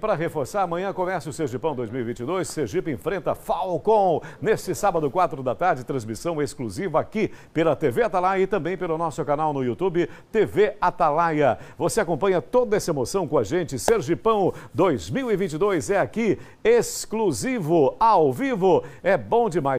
Para reforçar, amanhã começa o Sergipão 2022. Sergipe enfrenta Falcon. Neste sábado, 4 da tarde, transmissão exclusiva aqui pela TV Atalaia e também pelo nosso canal no YouTube, TV Atalaia. Você acompanha toda essa emoção com a gente. Sergipão 2022 é aqui, exclusivo, ao vivo. É bom demais.